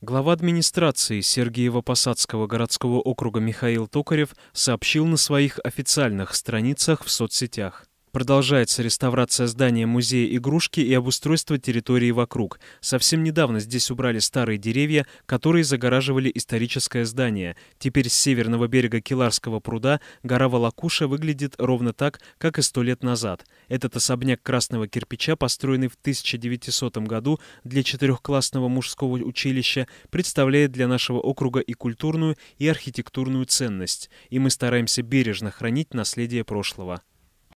Глава администрации Сергиево-Посадского городского округа Михаил Токарев сообщил на своих официальных страницах в соцсетях. Продолжается реставрация здания музея игрушки и обустройство территории вокруг. Совсем недавно здесь убрали старые деревья, которые загораживали историческое здание. Теперь с северного берега Киларского пруда гора Волокуша выглядит ровно так, как и сто лет назад. Этот особняк красного кирпича, построенный в 1900 году для четырехклассного мужского училища, представляет для нашего округа и культурную, и архитектурную ценность, и мы стараемся бережно хранить наследие прошлого.